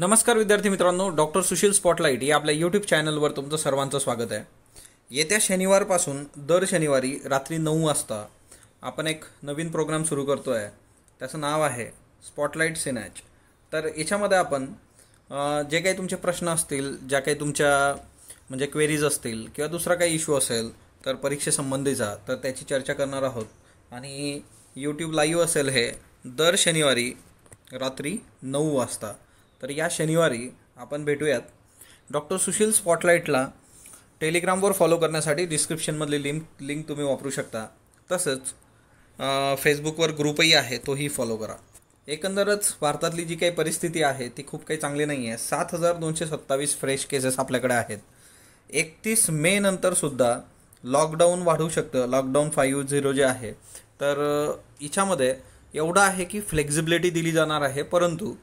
नमस्कार विद्यार्थी मित्रांनो डॉक्टर सुशील स्पॉटलाईट या आपल्या यूट्यूब चॅनलवर तुमचं सर्वांचं स्वागत आहे येत्या शनिवारपासून दर शनिवारी रात्री नऊ वाजता आपण एक नवीन प्रोग्राम सुरू करतो आहे त्याचं नाव आहे स्पॉटलाईट सिनॅच तर याच्यामध्ये आपण जे काही तुमचे प्रश्न असतील ज्या काही तुमच्या म्हणजे क्वेरीज असतील किंवा दुसरा काही इश्यू असेल तर परीक्षेसंबंधीचा तर त्याची चर्चा करणार आहोत आणि यूट्यूब लाईव्ह असेल हे दर शनिवारी रात्री नऊ वाजता तर या शनिवारी आपण भेटूयात डॉक्टर सुशील स्पॉटलाईटला टेलिग्रामवर फॉलो करण्यासाठी डिस्क्रिप्शनमधली लिंक लिंक तुम्ही वापरू शकता तसंच फेसबुकवर ग्रुपही आहे तोही फॉलो करा एकंदरच भारतातली जी काही परिस्थिती आहे ती खूप काही चांगली नाही आहे सात हजार दोनशे सत्तावीस फ्रेश केसेस आपल्याकडे आहेत एकतीस मे नंतरसुद्धा लॉकडाऊन वाढू शकतं लॉकडाऊन फाईव्ह झिरो जे आहे तर हिच्यामध्ये एवढं आहे की फ्लेक्झिबिलिटी दिली जाणार आहे परंतु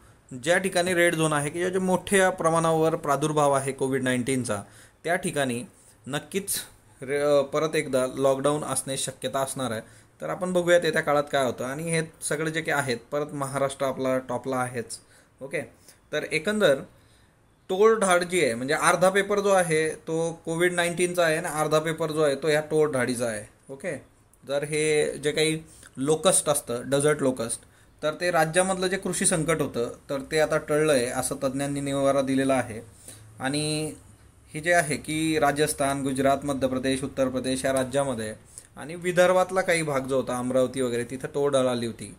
ज्या ठिकाणी रेड झोन आहे किंवा जे मोठ्या प्रमाणावर प्रादुर्भाव आहे कोविड नाईन्टीनचा त्या ठिकाणी नक्कीच रे परत एकदा लॉकडाऊन असण्याची शक्यता असणार आहे तर आपण बघूयात येत्या काळात काय होतं आणि हे सगळे जे काही आहेत परत महाराष्ट्र आपला टॉपला आहेच ओके तर एकंदर ढाड जी आहे म्हणजे अर्धा पेपर जो आहे तो कोविड नाईन्टीनचा आहे आणि अर्धा पेपर जो आहे तो ह्या ढाडीचा आहे ओके जर हे जे काही लोकस्ट असतं डझर्ट लोकस्ट तर ते राज्यामधलं जे कृषी संकट होतं तर ते आता टळलं आहे असं तज्ज्ञांनी निवारा दिलेला आहे आणि हे जे आहे की राजस्थान गुजरात मध्य प्रदेश उत्तर प्रदेश या राज्यामध्ये आणि विदर्भातला काही भाग जो होता अमरावती वगैरे तिथं तोड आली होती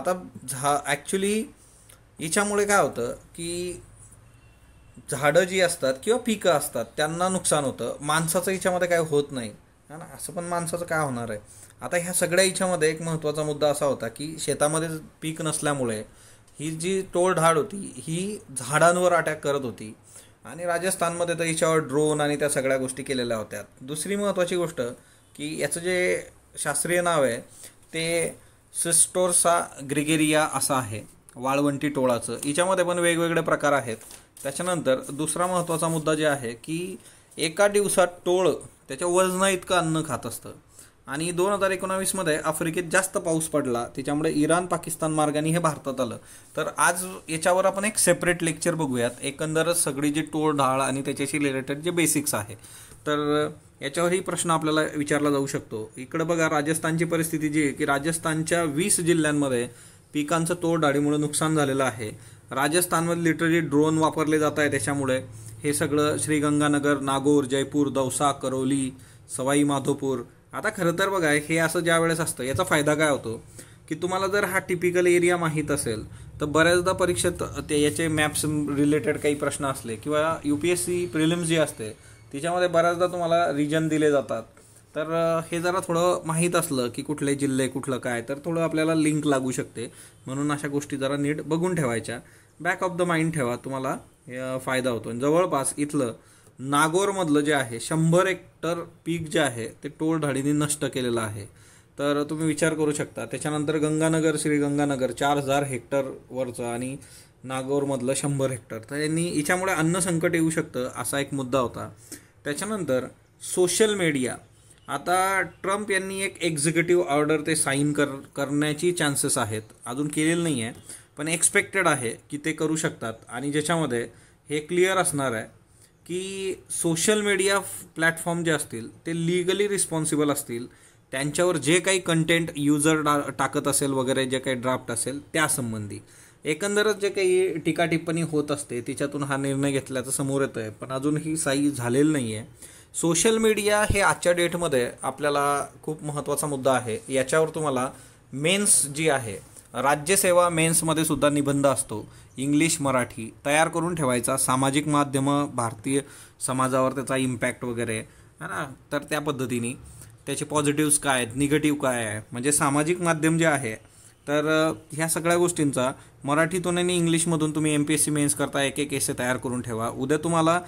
आता झा ॲक्च्युली याच्यामुळे काय होतं की झाडं जी असतात किंवा पिकं असतात त्यांना नुकसान होतं माणसाचं याच्यामध्ये काय होत नाही ना असं पण माणसाचं काय होणार आहे आता ह्या सगळ्या याच्यामध्ये एक महत्त्वाचा मुद्दा असा होता की शेतामध्ये पीक नसल्यामुळे ही जी टोळधाड होती ही झाडांवर अटॅक करत होती आणि राजस्थानमध्ये तर हिच्यावर ड्रोन आणि त्या सगळ्या गोष्टी केलेल्या होत्या दुसरी महत्त्वाची गोष्ट की याचं जे शास्त्रीय नाव आहे ते सिस्टोरसा ग्रिगेरिया असं आहे वाळवंटी टोळाचं हिच्यामध्ये पण वेगवेगळे प्रकार आहेत त्याच्यानंतर दुसरा महत्त्वाचा मुद्दा जे आहे की एका दिवसात टोळ त्याच्या वजना इतकं अन्न खात असतं आणि दोन हजार एकोणावीसमध्ये आफ्रिकेत जास्त पाऊस पडला त्याच्यामुळे इराण पाकिस्तान मार्गाने हे भारतात आलं तर आज याच्यावर आपण एक सेपरेट लेक्चर बघूयात एकंदरच सगळी जी टोळ ढाळ आणि त्याच्याशी रिलेटेड जे बेसिक्स आहे तर याच्यावरही प्रश्न आपल्याला विचारला जाऊ शकतो इकडं बघा राजस्थानची परिस्थिती जी आहे की राजस्थानच्या वीस जिल्ह्यांमध्ये पिकांचं तोड डाळीमुळे नुकसान झालेलं आहे राजस्थानमध्ये लिटरली ड्रोन वापरले जात आहे त्याच्यामुळे हे सगळं श्रीगंगानगर नागोर जयपूर दौसा करौली सवाई माधोपूर आता खरं तर बघा हे असं ज्या वेळेस असतं याचा फायदा काय होतो की तुम्हाला जर हा टिपिकल एरिया माहीत असेल तर बऱ्याचदा परीक्षेत ते याचे मॅप्स रिलेटेड काही प्रश्न असले किंवा U P S C prelims जी असते तिच्यामध्ये बऱ्याचदा तुम्हाला रिजन दिले जातात तर हे जरा थोडं माहीत असलं की कुठले जिल्हे कुठलं काय तर थोडं आपल्याला लिंक लागू शकते म्हणून अशा गोष्टी जरा नीट बघून ठेवायच्या बॅक ऑफ द माइंड ठेवा तुम्हाला फायदा होतो आणि जवळपास इथलं नागोरमधलं जे आहे शंभर हेक्टर पीक जे आहे ते टोळधाडीने नष्ट केलेलं आहे तर तुम्ही विचार करू शकता त्याच्यानंतर गंगानगर श्री गंगानगर चार हजार हेक्टरवरचं आणि नागोरमधलं शंभर हेक्टर तर यांनी याच्यामुळे अन्न संकट येऊ शकतं असा एक मुद्दा होता त्याच्यानंतर सोशल मीडिया आता ट्रम्प यांनी एक एक्झिक्युटिव्ह ऑर्डर ते साईन कर करण्याची चान्सेस आहेत अजून केलेलं नाही आहे पण एक्सपेक्टेड आहे की ते करू शकतात आणि ज्याच्यामध्ये हे क्लिअर असणार आहे की सोशल मीडिया प्लॅटफॉर्म जे असतील ते लिगली रिस्पॉन्सिबल असतील त्यांच्यावर जे काही कंटेंट युजर टाकत असेल वगैरे जे काही ड्राफ्ट असेल त्यासंबंधी एकंदरच जे काही टीका टिप्पणी होत असते तिच्यातून हा निर्णय घेतल्याचं समोर येतं आहे पण अजून ही साई झालेलं नाही आहे सोशल मीडिया हे आजच्या डेटमध्ये आपल्याला खूप महत्त्वाचा मुद्दा आहे याच्यावर तुम्हाला मेन्स जी आहे राज्यसेवा मेन्समध्ये सुद्धा निबंध असतो इंग्लिश मराठी तयार करून ठेवायचा सामाजिक माध्यमं भारतीय समाजावर त्याचा इम्पॅक्ट वगैरे है ना तर त्या पद्धतीने त्याचे पॉझिटिव्हज काय आहेत निगेटिव्ह काय आहे म्हणजे सामाजिक माध्यम जे आहे तर ह्या सगळ्या गोष्टींचा मराठीतून आणि इंग्लिशमधून तुम्ही M P S C mains करता एक एक एसे तयार करून ठेवा उद्या तुम्हाला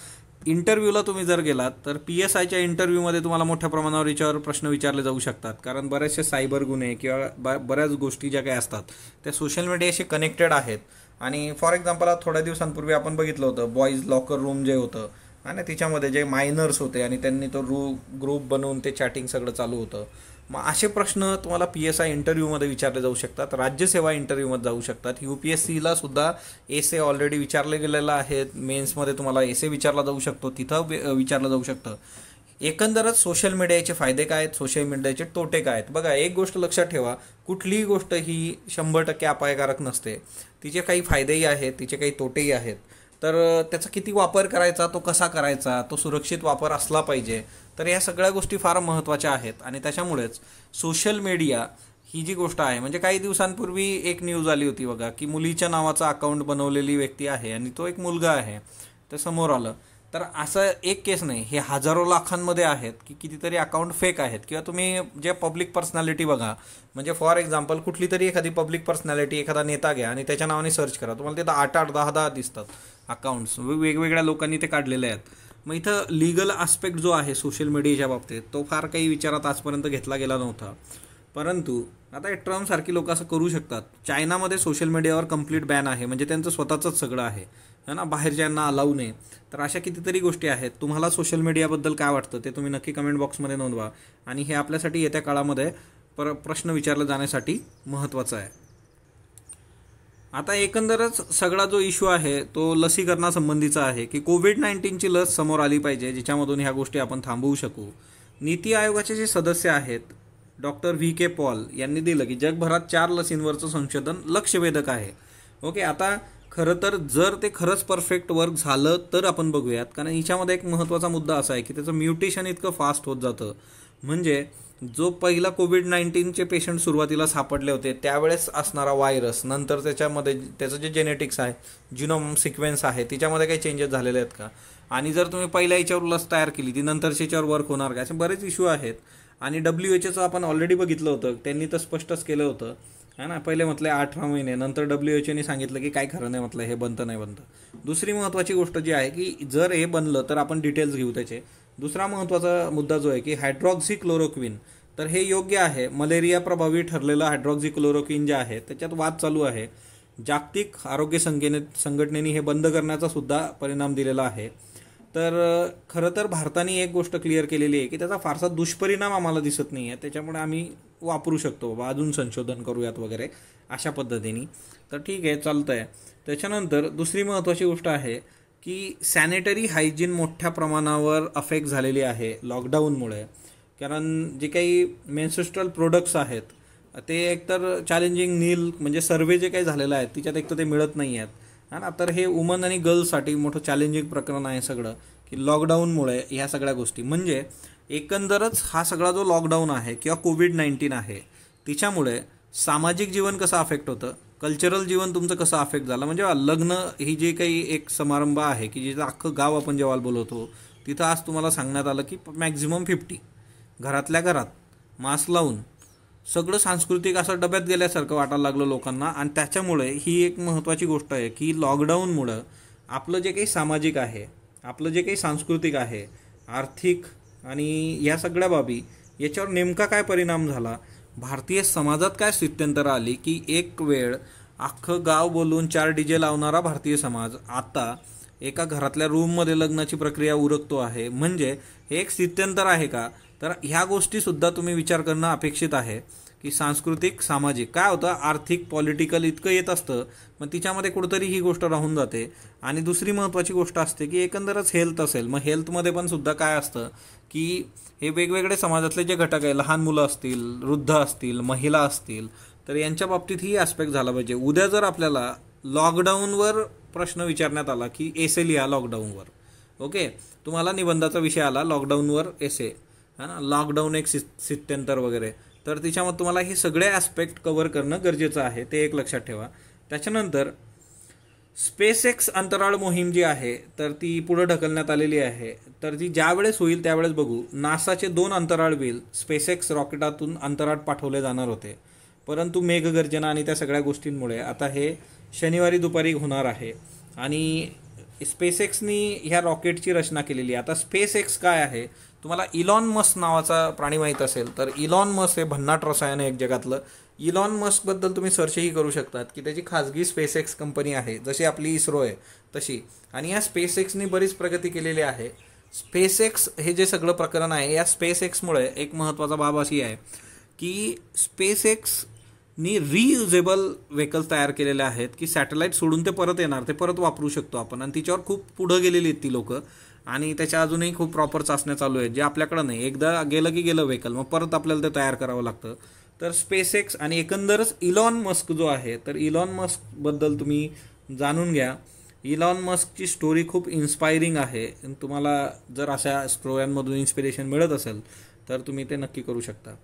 इंटरव्ह्यूला तुम्ही जर गेलात तर पी एस आयच्या इंटरव्ह्यूमध्ये तुम्हाला मोठ्या प्रमाणावर याच्यावर प्रश्न विचारले जाऊ शकतात कारण बरेचसे सायबर गुन्हे किंवा बऱ्याच गोष्टी ज्या काही असतात त्या सोशल मीडियाशी कनेक्टेड आहेत आणि फॉर एक्झाम्पल थोड्या दिवसांपूर्वी आपण बघितलं होतं बॉईज लॉकर रूम जे होतं आणि तिच्यामध्ये जे मायनर्स होते आणि त्यांनी तो रू ग्रुप बनवून ते चॅटिंग सगळं चालू होतं मग असे प्रश्न तुम्हाला पी एस आय इंटरव्ह्यूमध्ये विचारले जाऊ शकतात राज्यसेवा इंटरव्ह्यूमध्ये जाऊ शकतात यू पी एस सीला सुद्धा एसे ऑलरेडी विचारले गेलेला आहेत मेन्समध्ये तुम्हाला एसे विचारला जाऊ शकतो तिथं विचारलं जाऊ शकतं एकंदरच सोशल मीडियाचे फायदे काय आहेत सोशल मीडियाचे तोटे काय आहेत बघा एक गोष्ट लक्षात ठेवा कुठलीही गोष्ट ही शंभर टक्के अपायकारक नसते तिचे काही फायदेही आहेत तिचे काही तोटेही आहेत तर त्याचा किती वापर करायचा तो कसा करायचा तो सुरक्षित वापर असला पाहिजे तर या सगळ्या गोष्टी फार महत्त्वाच्या आहेत आणि त्याच्यामुळेच सोशल मीडिया ही जी गोष्ट आहे म्हणजे काही दिवसांपूर्वी एक न्यूज आली होती बघा की मुलीच्या नावाचा अकाउंट बनवलेली व्यक्ती आहे आणि तो एक मुलगा आहे ते समोर आलं तर असं एक केस नाही हे हजारो लाखांमध्ये आहेत की कितीतरी अकाउंट फेक आहेत किंवा तुम्ही जे पब्लिक पर्सनॅलिटी बघा म्हणजे फॉर एक्झाम्पल कुठली तरी एखादी पब्लिक पर्सनॅलिटी एखादा नेता घ्या आणि त्याच्या नावाने सर्च करा तुम्हाला तिथं आठ आठ दहा दहा दिसतात अकाउंट्स वेगवेगळ्या लोकांनी ते काढलेले आहेत मग इथं लिगल आस्पेक्ट जो आहे सोशल मीडियाच्या बाबतीत तो फार काही विचारात आजपर्यंत घेतला गेला नव्हता परंतु आता ट्रम्पसारखी लोक असं करू शकतात चायनामध्ये सोशल मीडियावर कंप्लीट बॅन आहे म्हणजे त्यांचं स्वतःचंच सगळं आहे है ना बाहेरच्यांना अलाऊ नये तर अशा कितीतरी गोष्टी आहेत तुम्हाला सोशल मीडियाबद्दल काय वाटतं ते तुम्ही नक्की कमेंट बॉक्समध्ये नोंदवा आणि हे आपल्यासाठी येत्या काळामध्ये पर प्रश्न विचारला जाण्यासाठी महत्त्वाचं आहे आता एकंदरच सगळा जो इश्यू आहे तो लसीकरणासंबंधीचा आहे की कोविड नाईन्टीनची लस समोर आली पाहिजे ज्याच्यामधून ह्या गोष्टी आपण थांबवू शकू नीती आयोगाचे जे सदस्य आहेत डॉक्टर व्ही के पॉल यांनी दिलं की जगभरात चार लसींवरचं संशोधन लक्षवेधक आहे ओके आता खरं तर जर ते खरंच परफेक्ट वर्क झालं तर आपण बघूयात कारण हिच्यामध्ये एक महत्त्वाचा मुद्दा असा आहे की त्याचं म्युटेशन इतकं फास्ट होत जातं म्हणजे जो पहिला कोविड नाईन्टीनचे पेशंट सुरुवातीला सापडले होते त्यावेळेस असणारा व्हायरस नंतर त्याच्यामध्ये त्याचं जे जेनेटिक्स आहे जिनोम सिक्वेन्स आहे तिच्यामध्ये काही चेंजेस झालेले आहेत का आणि जर तुम्ही पहिल्या याच्यावर लस तयार केली ती नंतरच्या याच्यावर वर्क होणार का असे बरेच इश्यू आहेत आणि डब्ल्यू एच एचं आपण ऑलरेडी बघितलं होतं त्यांनी तर स्पष्टच केलं होतं है ना पहिले म्हटलं अठरा महिने नंतर डब्ल्यू एच ओनी सांगितलं की काय खरं नाही म्हटलं हे बनतं नाही बनतं दुसरी महत्त्वाची गोष्ट जी आहे की जर हे बनलं तर आपण डिटेल्स घेऊ त्याचे दुसरा महत्त्वाचा मुद्दा जो आहे की हायड्रॉक्झी क्लोरोक्विन तर हे योग्य आहे मलेरिया प्रभावी ठरलेलं हायड्रॉक्झी क्लोरोक्विन जे आहे त्याच्यात वाद चालू आहे जागतिक आरोग्य संघटने संघटनेने हे बंद करण्याचा सुद्धा परिणाम दिलेला आहे तर खरं तर भारताने एक गोष्ट क्लिअर केलेली आहे की त्याचा फारसा दुष्परिणाम आम्हाला दिसत नाही आहे त्याच्यामुळे आम्ही वापरू शकतो बाबा अजून संशोधन करूयात वगैरे अशा पद्धतीने तर ठीक आहे चालतं आहे त्याच्यानंतर दुसरी महत्त्वाची गोष्ट आहे की सॅनिटरी हायजीन मोठ्या प्रमाणावर अफेक्ट झालेली आहे लॉकडाऊनमुळे कारण जे काही मेन्सेस्ट्रल प्रोडक्ट्स आहेत ते एकतर चॅलेंजिंग नील म्हणजे सर्वे जे काही झालेलं आहे तिच्यात एकतर ते मिळत नाही आहेत हा ना तर हे वुमन आणि गर्ल्ससाठी मोठं चॅलेंजिंग प्रकरण आहे सगळं की लॉकडाऊनमुळे ह्या सगळ्या गोष्टी म्हणजे एकंदरच हा सगळा जो लॉकडाऊन आहे किंवा कोविड नाईन्टीन आहे तिच्यामुळे सामाजिक जीवन कसं अफेक्ट होतं कल्चरल जीवन तुमचं कसं अफेक्ट झालं म्हणजे लग्न ही जे काही एक समारंभ आहे की जिथं अख्खं गाव आपण जेव्हा बोलवतो तिथं आज तुम्हाला सांगण्यात आलं की मॅक्झिमम फिफ्टी घरातल्या घरात मास्क लावून सगळं सांस्कृतिक असं डब्यात गेल्यासारखं वाटायला लागलं लोकांना आणि त्याच्यामुळे ही एक महत्त्वाची गोष्ट आहे की लॉकडाऊनमुळं आपलं जे काही सामाजिक आहे आपलं जे काही सांस्कृतिक आहे आर्थिक आणि या सगळ्या बाबी याच्यावर नेमका काय परिणाम झाला भारतीय समाजात काय स्थित्यंतर आली की एक वेळ अख्खं गाव बोलून चार डीजे लावणारा भारतीय समाज आता एका घरातल्या रूममध्ये लग्नाची प्रक्रिया उरकतो आहे म्हणजे हे एक स्थित्यंतर आहे का तर ह्या गोष्टीसुद्धा तुम्ही विचार करणं अपेक्षित आहे की सांस्कृतिक सामाजिक काय होतं आर्थिक पॉलिटिकल इतकं येत असतं मग तिच्यामध्ये कुठंतरी ही गोष्ट राहून जाते आणि दुसरी महत्त्वाची गोष्ट असते की एकंदरच हेल्थ असेल मग हेल्थमध्ये पण सुद्धा काय असतं की हे वेगवेगळे समाजातले जे घटक आहे लहान मुलं असतील वृद्ध असतील महिला असतील तर यांच्या बाबतीत ही ॲस्पेक्ट झाला पाहिजे उद्या जर आपल्याला लॉकडाऊनवर प्रश्न विचारण्यात आला की एसे लिहा लॉकडाऊनवर ओके तुम्हाला निबंधाचा विषय आला लॉकडाऊनवर एसे ना लॉकडाऊन एक सि सित्यंतर वगैरे तर तिच्यामध्ये तुम्हाला हे सगळे ॲस्पेक्ट कवर करणं गरजेचं आहे ते एक लक्षात ठेवा त्याच्यानंतर स्पेस एक्स अंतराळ मोहीम जी आहे तर ती पुढं ढकलण्यात आलेली आहे तर ती ज्यावेळेस होईल त्यावेळेस बघू नासाचे दोन अंतराळ स्पेस स्पेसएक्स रॉकेटातून अंतराळ पाठवले जाणार होते परंतु मेघगर्जना आणि त्या सगळ्या गोष्टींमुळे आता हे शनिवारी दुपारी होणार आहे आणि स्पेसेक्सनी ह्या रॉकेटची रचना केलेली आहे आता स्पेस एक्स काय आहे तुम्हाला इलॉन मस्क नावाचा प्राणी माहीत असेल तर इलॉन मस्क हे भन्नाट रसायन आहे एक जगातलं इलॉन मस्कबद्दल तुम्ही सर्चही करू शकतात की त्याची खाजगी स्पेस एक्स कंपनी आहे जशी आपली इस्रो आहे तशी आणि या स्पेस एक्सनी बरीच प्रगती केलेली आहे स्पेस एक्स हे जे सगळं प्रकरण आहे या स्पेस एक्समुळे एक महत्त्वाचा बाब अशी आहे की स्पेस एक्सनी रियुजेबल व्हेकल्स तयार केलेले आहेत की सॅटेलाईट सोडून ते परत येणार ते परत वापरू शकतो आपण आणि तिच्यावर खूप पुढं गेलेली आहेत ती लोकं आणि त्याच्या अजूनही खूप प्रॉपर चाचण्या चालू आहेत जे आपल्याकडं नाही एकदा गेलं की गेलं व्हेकल मग परत आपल्याला ते तयार करावं लागतं तर स्पेस आणि एकंदरच इलॉन मस्क जो आहे तर इलॉन मस्कबद्दल तुम्ही जाणून घ्या इलॉन मस्कची स्टोरी खूप इन्स्पायरिंग आहे तुम्हाला जर अशा स्टोऱ्यांमधून इन्स्पिरेशन मिळत असेल तर तुम्ही ते नक्की करू शकता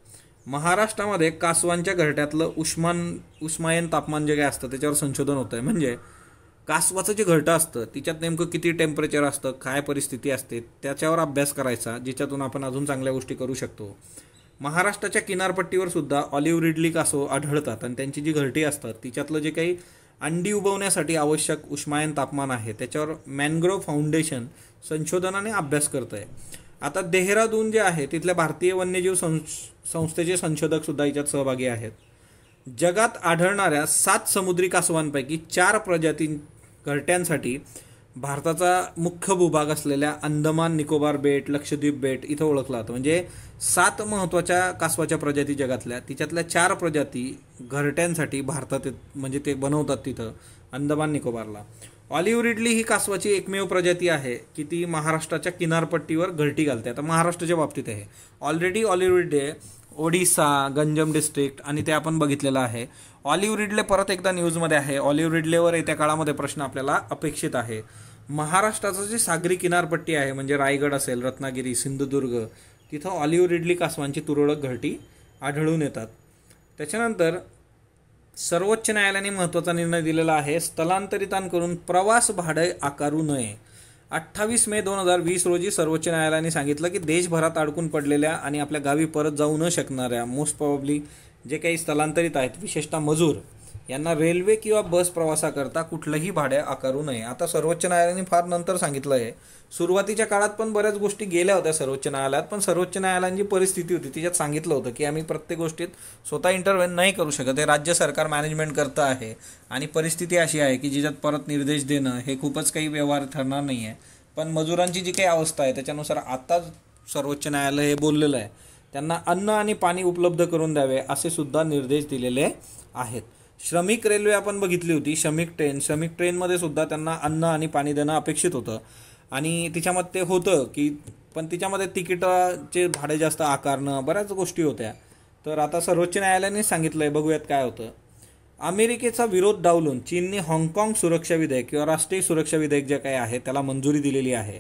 महाराष्ट्रामध्ये कासवांच्या घरट्यातलं उष्मान उष्मायन तापमान जे काय असतं त्याच्यावर संशोधन होतं आहे म्हणजे कासवाचं जे घरटं असतं तिच्यात नेमकं किती टेम्परेचर असतं काय परिस्थिती असते त्याच्यावर अभ्यास करायचा जिच्यातून आपण अजून चांगल्या गोष्टी करू शकतो महाराष्ट्राच्या किनारपट्टीवर सुद्धा ऑलिव्ह रिडली कासव आढळतात आणि त्यांची जी घरटी असतात तिच्यातलं जे काही अंडी उबवण्यासाठी आवश्यक उष्मायन तापमान आहे त्याच्यावर मॅनग्रोव्ह फाउंडेशन संशोधनाने अभ्यास करत आहे आता देहरादून जे आहे तिथल्या भारतीय वन्यजीव संस्थेचे संशोधक सुद्धा याच्यात सहभागी आहेत जगात आढळणाऱ्या सात समुद्री कासवांपैकी चार प्रजाती घरट्यांसाठी भारताचा मुख्य भूभाग असलेल्या अंदमान निकोबार बेट लक्षद्वीप बेट इथं ओळखला जातो म्हणजे सात महत्त्वाच्या कासवाच्या प्रजाती जगातल्या तिच्यातल्या चार प्रजाती घरट्यांसाठी भारतात म्हणजे ते बनवतात तिथं अंदमान निकोबारला ऑलिव्ह रिडली ही कासवाची एकमेव प्रजाती आहे की ती महाराष्ट्राच्या किनारपट्टीवर घरटी घालते आता महाराष्ट्राच्या बाबतीत आहे already olive ridley Odisha Ganjam district आणि ते आपण बघितलेलं आहे ऑलिव्ह रिडले परत एकदा न्यूजमध्ये आहे ऑलिव्ह रिडलेवर येत्या काळामध्ये प्रश्न आपल्याला अपेक्षित आहे महाराष्ट्राचं जे सागरी किनारपट्टी आहे म्हणजे रायगड असेल रत्नागिरी सिंधुदुर्ग तिथं ऑलिव्ह रिडली कासवांची तुरळक घरटी आढळून येतात त्याच्यानंतर सर्वोच्च न्यायालयाने महत्त्वाचा निर्णय दिलेला आहे स्थलांतरितांकडून प्रवास भाडे आकारू नये अठ्ठावीस मे दोन हजार वीस रोजी सर्वोच्च न्यायालयाने सांगितलं की देशभरात अडकून पडलेल्या आणि आपल्या गावी परत जाऊ न शकणाऱ्या मोस्ट प्रॉब्ली जे काही स्थलांतरित आहेत विशेषतः मजूर यांना रेल्वे किंवा बस प्रवासाकरता कुठलंही भाडे आकारू नये आता सर्वोच्च न्यायालयाने फार नंतर सांगितलं आहे सुरुवातीच्या काळात पण बऱ्याच गोष्टी गेल्या होत्या सर्वोच्च न्यायालयात पण सर्वोच्च न्यायालयाची परिस्थिती होती तिच्यात सांगितलं होतं की आम्ही प्रत्येक गोष्टीत स्वतः इंटरव्हेन नाही करू शकत हे राज्य सरकार मॅनेजमेंट करतं आहे आणि परिस्थिती अशी आहे की जिच्यात परत निर्देश देणं हे खूपच काही व्यवहार ठरणार नाही आहे पण मजुरांची जी काही अवस्था आहे त्याच्यानुसार आत्ताच सर्वोच्च न्यायालय हे बोललेलं आहे त्यांना अन्न आणि पाणी उपलब्ध करून द्यावे असे सुद्धा निर्देश दिलेले आहेत श्रमिक रेल्वे आपण बघितली होती श्रमिक ट्रेन श्रमिक ट्रेनमध्ये सुद्धा त्यांना अन्न आणि पाणी देणं अपेक्षित होतं आणि तिच्यामध्ये ते होतं की पण तिच्यामध्ये तिकिटाचे भाडे जास्त आकारणं बऱ्याच गोष्टी होत्या तर आता सर्वोच्च न्यायालयाने सांगितलं आहे बघूयात काय होतं अमेरिकेचा विरोध डावलून चीनने हाँगकाँग सुरक्षा विधेयक किंवा राष्ट्रीय सुरक्षा विधेयक जे काही आहे त्याला मंजुरी दिलेली आहे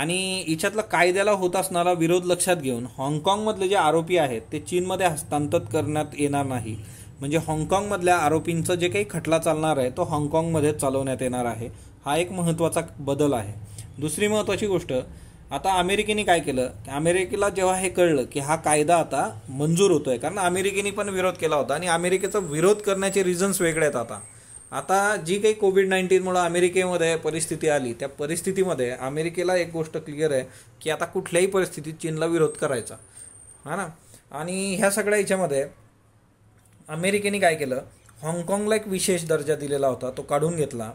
आणि याच्यातला कायद्याला होत असणारा विरोध लक्षात घेऊन हाँगकाँगमधले जे आरोपी आहेत ते चीनमध्ये हस्तांतर करण्यात येणार नाही म्हणजे हाँगकाँगमधल्या आरोपींचं जे काही खटला चालणार आहे तो हाँगकाँगमध्ये चालवण्यात येणार आहे हा एक महत्त्वाचा बदल आहे दुसरी महत्त्वाची गोष्ट आता अमेरिकेने काय केलं अमेरिकेला जेव्हा हे कळलं की हा कायदा आता मंजूर होतो आहे कारण अमेरिकेने पण विरोध केला होता आणि अमेरिकेचा विरोध करण्याचे रिझन्स वेगळे आहेत आता आता जी काही कोविड नाईन्टीनमुळं अमेरिकेमध्ये परिस्थिती आली त्या परिस्थितीमध्ये अमेरिकेला एक गोष्ट क्लिअर आहे की आता कुठल्याही परिस्थितीत चीनला विरोध करायचा हा ना आणि ह्या सगळ्या ह्याच्यामध्ये अमेरिकेने काय केलं हाँगकाँगला एक विशेष दर्जा दिलेला होता तो काढून घेतला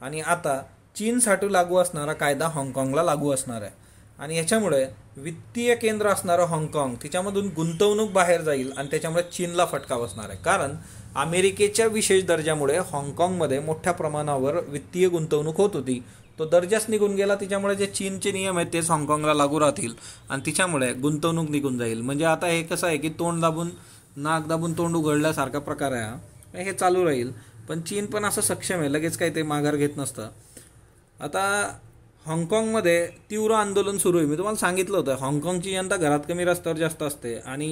आणि आता चीनसाठी लागू असणारा कायदा हाँगकाँगला लागू असणार आहे आणि याच्यामुळे वित्तीय केंद्र असणारं हाँगकाँग तिच्यामधून गुंतवणूक बाहेर जाईल आणि त्याच्यामुळे चीनला फटका बसणार आहे कारण अमेरिकेच्या विशेष दर्जामुळे हाँगकाँगमध्ये मोठ्या प्रमाणावर वित्तीय गुंतवणूक होत होती तो दर्जाच निघून गेला त्याच्यामुळे जे चीनचे नियम आहेत तेच हाँगकाँगला लागू राहतील आणि तिच्यामुळे गुंतवणूक निघून जाईल म्हणजे आता हे कसं आहे की तोंड दाबून नाक दाबून तोंड उघडल्यासारखा प्रकार आहे हे चालू राहील पण चीन पण असं सक्षम आहे लगेच काही ते माघार घेत नसतं आता हाँगकाँगमध्ये तीव्र आंदोलन सुरू आहे मी तुम्हाला सांगितलं होतं हाँगकाँगची जनता घरात कमी रस्त्यावर जास्त असते आणि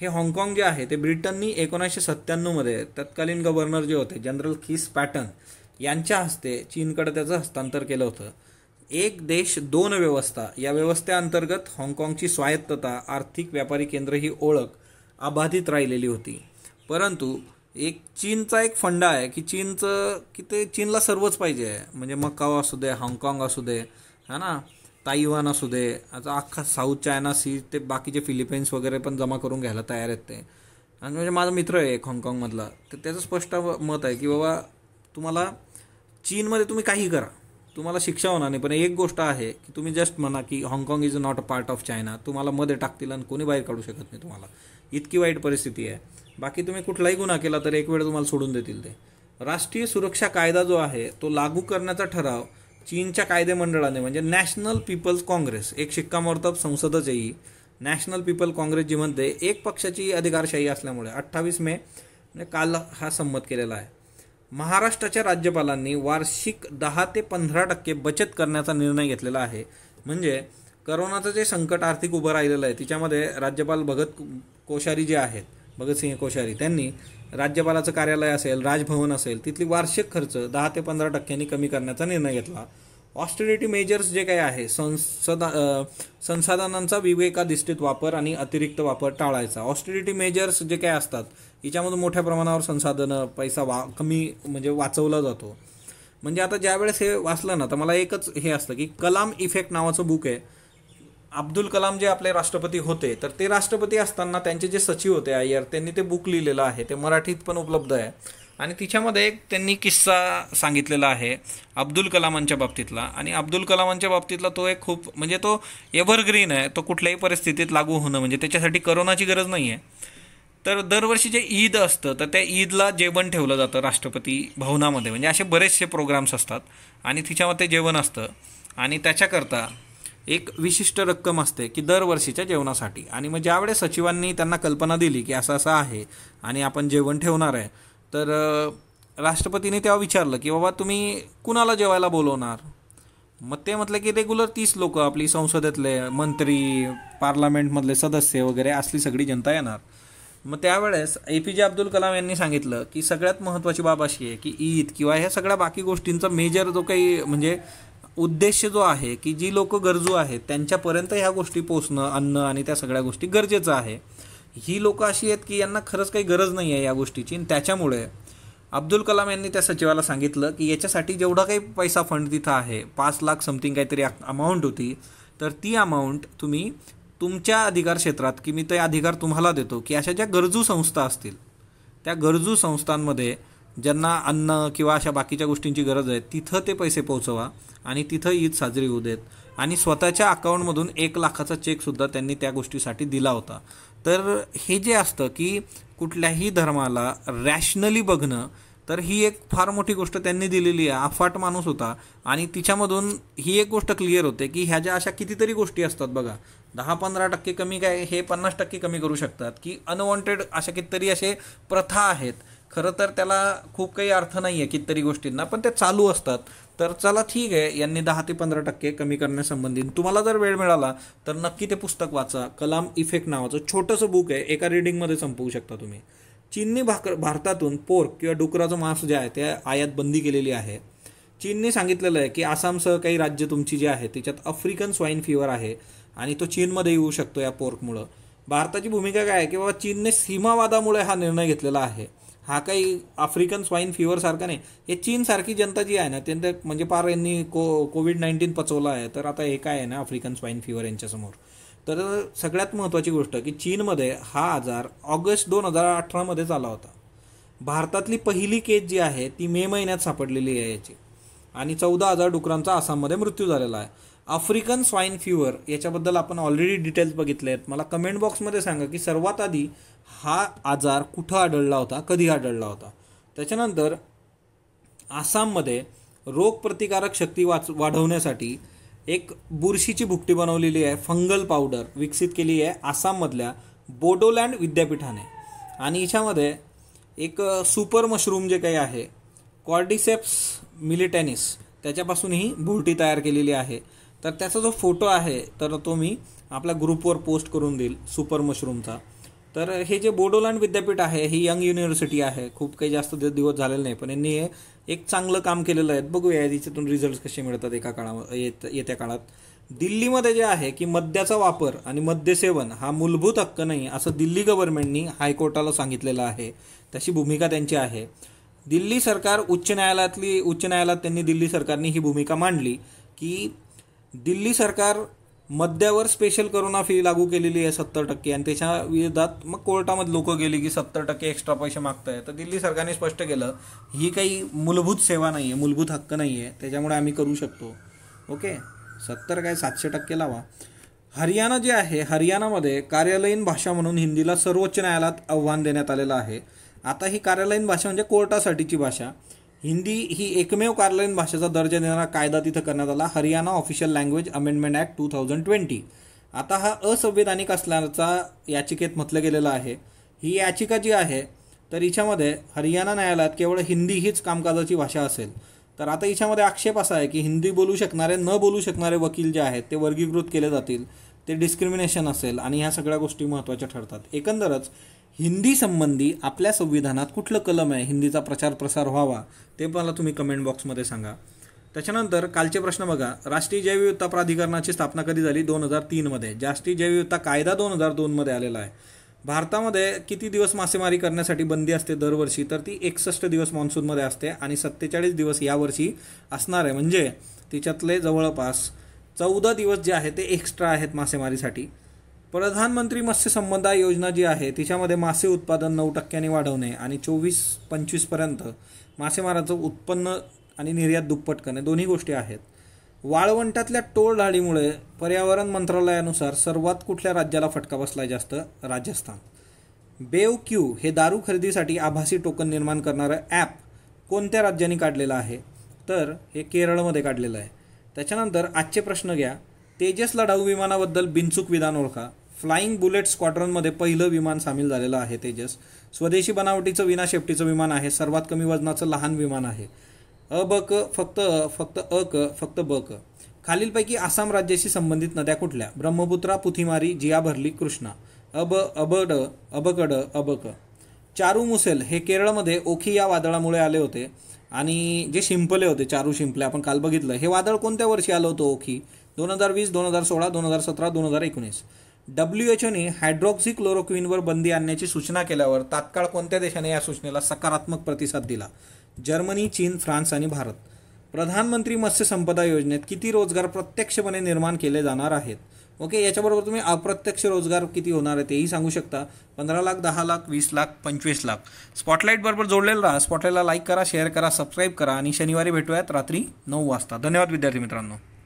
हे हाँगकाँग जे आहे ते ब्रिटननी एकोणीसशे सत्त्याण्णवमध्ये तत्कालीन गव्हर्नर जे होते जनरल खिस पॅटर्न यांच्या हस्ते चीनकडे त्याचं हस्तांतर केलं होतं एक देश दोन व्यवस्था या व्यवस्थेअंतर्गत हाँगकाँगची स्वायत्तता आर्थिक व्यापारी केंद्र ही ओळख अबाधित राहिलेली होती परंतु एक चीनचा एक फंडा आहे की चीनचं की ते चीनला सर्वच पाहिजे म्हणजे मकाव असू दे हाँगकाँग असू दे है ना ताईवान असू दे आता अख्खा साऊथ चायना सी ते बाकीचे फिलिपिन्स वगैरे पण जमा करून घ्यायला तयार आहेत ते आणि म्हणजे माझा मित्र आहे एक हाँगकाँगमधला तर त्याचं स्पष्ट मत आहे की बाबा तुम्हाला चीनमध्ये तुम्ही काही करा तुम्हाला शिक्षा होणार नाही पण एक गोष्ट आहे की तुम्ही जस्ट म्हणा की हाँगकाँग is not a part of China तुम्हाला मध्ये टाकतील आणि कोणी बाहेर काढू शकत नाही तुम्हाला इतकी वाईट परिस्थिती आहे बाकी तुम्ही कुठलाही गुन्हा केला तर एक वेळ तुम्हाला सोडून देतील ते राष्ट्रीय सुरक्षा कायदा जो आहे तो लागू करण्याचा ठराव चीनच्या कायदेमंडळाने म्हणजे नॅशनल पीपल्स काँग्रेस एक शिक्कामोर्तब संसदच आहे नॅशनल पीपल काँग्रेस जी म्हणते एक पक्षाची अधिकारशाही असल्यामुळे अठ्ठावीस मे काल हा संमत केलेला आहे महाराष्ट्राच्या राज्यपालांनी वार्षिक दहा ते पंधरा टक्के बचत करण्याचा निर्णय घेतलेला आहे म्हणजे करोनाचं जे संकट आर्थिक उभं राहिलेलं आहे तिच्यामध्ये राज्यपाल भगत कोश्यारी जे आहेत भगतसिंह कोश्यारी त्यांनी राज्यपालाचं कार्यालय असेल राजभवन असेल तिथली वार्षिक खर्च दहा ते पंधरा टक्क्यांनी कमी करण्याचा निर्णय घेतला ऑस्टेरिटी मेजर्स जे काही आहे संसदा संसाधनांचा विवेकाधिष्ठित वापर आणि अतिरिक्त वापर टाळायचा ऑस्टेरिटी मेजर्स जे काय असतात याच्यामधून मोठ्या प्रमाणावर संसाधनं पैसा वा कमी म्हणजे वाचवला जातो म्हणजे आता ज्यावेळेस हे वाचलं ना तर मला एकच हे असतं की कलाम इफेक्ट नावाचं बुक आहे अब्दुल कलाम जे आपले राष्ट्रपती होते तर ते राष्ट्रपती असताना त्यांचे जे सचिव होते अय्यर त्यांनी ते बुक लिहिलेलं आहे ते मराठीत पण उपलब्ध आहे आणि तिच्यामध्ये एक त्यांनी किस्सा सांगितलेला आहे अब्दुल कलामांच्या बाबतीतला आणि अब्दुल कलामांच्या बाबतीतला तो एक खूप म्हणजे तो एव्हरग्रीन आहे तो कुठल्याही परिस्थितीत लागू होणं म्हणजे त्याच्यासाठी करोनाची गरज नाही आहे तर दरवर्षी जे ईद असतं तर त्या ईदला जेवण ठेवलं जातं राष्ट्रपती भवनामध्ये म्हणजे असे बरेचसे प्रोग्राम्स असतात आणि तिच्यामध्ये जेवण असतं आणि त्याच्याकरता एक विशिष्ट रक्कम असते की दरवर्षीच्या जेवणासाठी आणि मग ज्यावेळेस सचिवांनी त्यांना कल्पना दिली की असं असं आहे आणि आपण जेवण ठेवणार आहे तर राष्ट्रपतीने तेव्हा विचारलं की बाबा तुम्ही कुणाला जेवायला बोलवणार मग ते म्हटलं की रेग्युलर तीस लोक आपली संसदेतले मंत्री पार्लमेंटमधले सदस्य वगैरे असली सगळी जनता येणार मग त्यावेळेस ए पी जे अब्दुल कलाम यांनी सांगितलं की सगळ्यात महत्त्वाची बाब अशी आहे की ईद किंवा ह्या सगळ्या बाकी गोष्टींचा मेजर जो काही म्हणजे उद्देश जो आहे की जी लोक गरजू आहेत त्यांच्यापर्यंत ह्या गोष्टी पोचणं अन्न आणि त्या सगळ्या गोष्टी गरजेचं आहे ही लोकं अशी आहेत की यांना खरंच काही गरज नाही आहे या गोष्टीची आणि त्याच्यामुळे अब्दुल कलाम यांनी त्या सचिवाला सांगितलं की याच्यासाठी जेवढा काही पैसा फंड तिथं आहे पाच लाख समथिंग काहीतरी अमाऊंट होती तर ती अमाऊंट तुम्ही तुमच्या अधिकार क्षेत्रात की मी ते अधिकार तुम्हाला देतो की अशा ज्या गरजू संस्था असतील त्या गरजू संस्थांमध्ये ज्यांना अन्न किंवा अशा बाकीच्या गोष्टींची गरज आहे तिथं ते पैसे पोहोचवा आणि तिथं ईद साजरी होऊ देत आणि स्वतःच्या अकाउंटमधून एक लाखाचा चेकसुद्धा त्यांनी त्या गोष्टीसाठी दिला होता तर हे जे असतं की कुठल्याही धर्माला रॅशनली बघणं तर ही एक फार मोठी गोष्ट त्यांनी दिलेली आहे अफाट माणूस होता आणि तिच्यामधून ही एक गोष्ट क्लिअर होते की ह्या ज्या अशा कितीतरी गोष्टी असतात बघा दहा पंधरा टक्के कमी काय हे पन्नास टक्के कमी करू शकतात की अनवॉन्टेड अशा कितीतरी असे प्रथा आहेत खरं तर त्याला खूप काही अर्थ नाही आहे कितीतरी गोष्टींना पण ते चालू असतात तर चला ठीक आहे यांनी दहा ते पंधरा टक्के कमी करण्यासंबंधी तुम्हाला जर वेळ मिळाला तर नक्की ते पुस्तक वाचा कलाम इफेक्ट नावाचं छोटंसं बुक आहे एका रिडिंगमध्ये संपवू शकता तुम्ही चीननी भाकर भारतातून पोर्क किंवा डुकराचं मांस जे आहे ते आयात बंदी केलेली आहे चीनने सांगितलेलं आहे की आसामसह काही राज्य तुमची जी आहे त्याच्यात आफ्रिकन स्वाईन फिवर आहे आणि तो चीनमध्ये येऊ शकतो या पोर्कमुळं भारताची भूमिका काय आहे की बाबा चीनने सीमावादामुळे हा निर्णय घेतलेला आहे हा काही आफ्रिकन स्वाईन फिवरसारखा नाही हे चीनसारखी जनता जी आहे ना त्यांना म्हणजे पार यांनी को कोविड नाईन्टीन पचवला आहे तर आता हे काय आहे ना आफ्रिकन स्वाईन फिवर यांच्यासमोर तर सगळ्यात महत्त्वाची गोष्ट की चीनमध्ये हा आजार ऑगस्ट दोन हजार अठरामध्ये आला होता भारतातली पहिली केस जी आहे ती मे महिन्यात सापडलेली आहे याची आणि चौदा हजार डुकरांचा आसाममध्ये मृत्यू झालेला आहे आफ्रिकन स्वाईन फीवर याच्याबद्दल आपण ऑलरेडी डिटेल्स बघितले आहेत मला कमेंट बॉक्समध्ये सांगा की सर्वात आधी हा आजार कुठं आढळला होता कधी आढळला होता त्याच्यानंतर आसाममध्ये रोगप्रतिकारक शक्ती वाच वाढवण्यासाठी एक बुरशीची भुकटी बनवलेली आहे फंगल पावडर विकसित केली आहे आसाममधल्या बोडोलँड विद्यापीठाने आणि याच्यामध्ये एक सुपर मशरूम जे काही आहे कॉर्डिसेप्स मिलिटॅनिस त्याच्यापासूनही भुरटी तयार केलेली आहे तर त्याचा जो फोटो आहे तर तो मी आपल्या ग्रुपवर पोस्ट करून देईल सुपर मशरूमचा तर हे जे बोडोलँड विद्यापीठ आहे ही यंग युनिव्हर्सिटी आहे खूप काही जास्त दिवस झालेलं नाही पण यांनी एक चांगलं काम केलेलं आहे बघूया याच्यातून रिझल्ट कसे मिळतात एका काळामध्ये येत्या काळात दिल्लीमध्ये जे आहे की मद्याचा वापर आणि मद्यसेवन हा मूलभूत हक्क नाही असं दिल्ली गव्हर्नमेंटनी हायकोर्टाला सांगितलेलं आहे तशी भूमिका त्यांची आहे दिल्ली सरकार उच्च न्यायालयातली उच्च न्यायालयात त्यांनी दिल्ली सरकारने ही भूमिका मांडली की दिल्ली सरकार मद्यावर स्पेशल करोना फी लागू केलेली आहे सत्तर टक्के आणि त्याच्या विरोधात मग कोर्टामध्ये लोक गेली की सत्तर टक्के एक्स्ट्रा पैसे मागत आहे तर दिल्ली सरकारने स्पष्ट केलं ही काही मूलभूत सेवा नाही आहे मूलभूत हक्क नाही आहे त्याच्यामुळे आम्ही करू शकतो ओके सत्तर काय सातशे टक्के लावा हरियाणा जे आहे हरियाणामध्ये कार्यालयीन भाषा म्हणून हिंदीला सर्वोच्च न्यायालयात आव्हान देण्यात आलेलं आहे आता ही कार्यालयीन भाषा म्हणजे कोर्टासाठीची भाषा हिंदी ही एकमेव कार्यालयीन भाषेचा दर्जा देणारा कायदा तिथं करण्यात आला Haryana official language amendment act two thousand twenty आता हा असंवैधानिक असल्याचा याचिकेत म्हटलं गेलेलं आहे ही याचिका जी आहे तर हिच्यामध्ये हरियाणा न्यायालयात केवळ हिंदी हीच कामकाजाची भाषा असेल तर आता हिच्यामध्ये आक्षेप असा आहे की हिंदी बोलू शकणारे न बोलू शकणारे वकील जे आहेत ते वर्गीकृत केले जातील ते डिस्क्रिमिनेशन असेल आणि ह्या सगळ्या गोष्टी महत्त्वाच्या ठरतात एकंदरच हिंदी संबंधी आपल्या संविधानात कुठलं कलम आहे हिंदीचा प्रचार प्रसार व्हावा ते मला तुम्ही कमेंट बॉक्समध्ये सांगा त्याच्यानंतर कालचे प्रश्न बघा राष्ट्रीय जैवविविधता प्राधिकरणाची स्थापना कधी झाली दोन हजार तीनमध्ये राष्ट्रीय जैवविविधता कायदा दोन हजार दोनमध्ये आलेला आहे भारतामध्ये किती दिवस मासेमारी करण्यासाठी बंदी असते दरवर्षी तर ती एकसष्ट दिवस मान्सूनमध्ये असते आणि सत्तेचाळीस दिवस यावर्षी असणार आहे म्हणजे तिच्यातले जवळपास चौदा दिवस जे आहे ते एक्स्ट्रा आहेत मासेमारीसाठी प्रधानमंत्री मत्स्य संबंधा योजना जी आहे तिच्यामध्ये मासे उत्पादन नऊ टक्क्यांनी वाढवणे आणि चोवीस पंचवीसपर्यंत मासेमाराचं उत्पन्न आणि निर्यात दुप्पट करणे दोन्ही गोष्टी आहेत वाळवंटातल्या टोळधाडीमुळे पर्यावरण मंत्रालयानुसार सर्वात कुठल्या राज्याला फटका बसला जास्त राजस्थान बेव क्यू हे दारू खरेदीसाठी आभासी टोकन निर्माण करणारं ॲप कोणत्या राज्यांनी काढलेलं आहे तर हे केरळमध्ये काढलेलं आहे त्याच्यानंतर आजचे प्रश्न घ्या तेजस लढाऊ विमानाबद्दल बिनचूक विधान ओळखा फ्लाइंग बुलेट मध्ये पहिलं विमान सामील झालेलं आहे तेजस स्वदेशी बनावटीचं विना शेपटीचं विमान आहे सर्वात कमी वजनाचं लहान विमान आहे अ ब क फक्त अ फक्त अ क फक्त ब क खालीलपैकी आसाम राज्याशी संबंधित नद्या कुठल्या ब्रह्मपुत्रा पुथिमारी भरली कृष्णा अब अबड अबकड अबक चारू मुसेल हे केरळमध्ये ओखी या वादळामुळे आले होते आणि जे शिंपले होते चारू शिंपले आपण काल बघितलं हे वादळ कोणत्या वर्षी आलं होतं ओखी दोन हजार वीस दोन हजार सोळा दोन हजार सतरा दोन हजार एकोणीस डब्ल्यू एच ओने हायड्रॉक्झी क्लोरोक्विनवर बंदी आणण्याची सूचना केल्यावर तात्काळ कोणत्या देशाने या सूचनेला सकारात्मक प्रतिसाद दिला जर्मनी चीन फ्रान्स आणि भारत प्रधानमंत्री मत्स्य संपदा योजनेत किती रोजगार प्रत्यक्षपणे निर्माण केले जाणार आहेत ओके याच्याबरोबर तुम्ही अप्रत्यक्ष रोजगार किती होणार आहे तेही सांगू शकता पंधरा लाख दहा लाख वीस लाख पंचवीस लाख बरोबर जोडलेलं राहा स्पॉटलाईटला लाईक करा शेअर करा सबस्क्राईब करा आणि शनिवारी भेटूयात रात्री नऊ वाजता धन्यवाद विद्यार्थी मित्रांनो